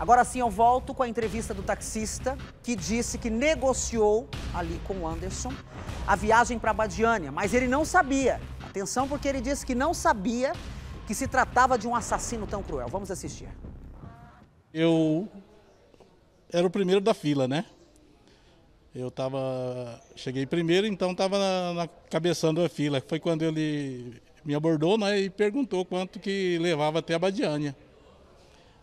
Agora sim, eu volto com a entrevista do taxista que disse que negociou ali com o Anderson a viagem para Badiânia, mas ele não sabia. Atenção, porque ele disse que não sabia que se tratava de um assassino tão cruel. Vamos assistir. Eu era o primeiro da fila, né? Eu tava. Cheguei primeiro, então estava na, na cabeçando a fila. Foi quando ele me abordou né, e perguntou quanto que levava até a Badiânia.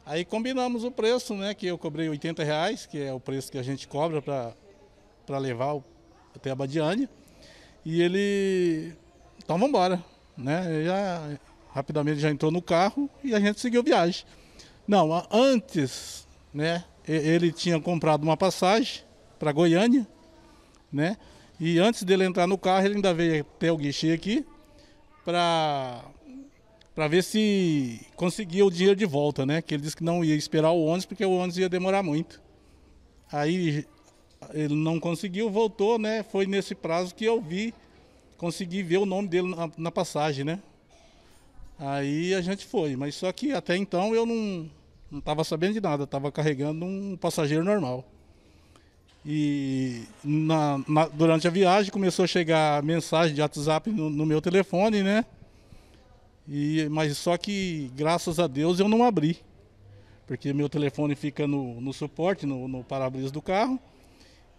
Aí combinamos o preço, né? Que eu cobrei 80 reais, que é o preço que a gente cobra para levar o, até a Badiane. E ele. Então vamos embora. Né? Ele já, rapidamente já entrou no carro e a gente seguiu viagem. Não, antes, né? Ele tinha comprado uma passagem para Goiânia, né? E antes dele entrar no carro, ele ainda veio até o guichê aqui para para ver se conseguia o dinheiro de volta, né? Que ele disse que não ia esperar o ônibus porque o ônibus ia demorar muito. Aí ele não conseguiu, voltou, né? Foi nesse prazo que eu vi, consegui ver o nome dele na, na passagem, né? Aí a gente foi, mas só que até então eu não não estava sabendo de nada, estava carregando um passageiro normal. E na, na, durante a viagem começou a chegar mensagem de WhatsApp no, no meu telefone, né? E, mas só que, graças a Deus, eu não abri. Porque meu telefone fica no, no suporte, no, no para-brisa do carro.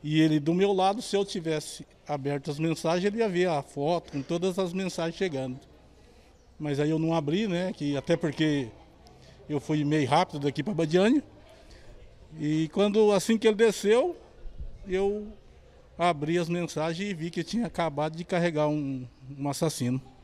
E ele do meu lado, se eu tivesse aberto as mensagens, ele ia ver a foto com todas as mensagens chegando. Mas aí eu não abri, né? Que, até porque eu fui meio rápido daqui para Badiânia. E quando assim que ele desceu, eu abri as mensagens e vi que tinha acabado de carregar um, um assassino.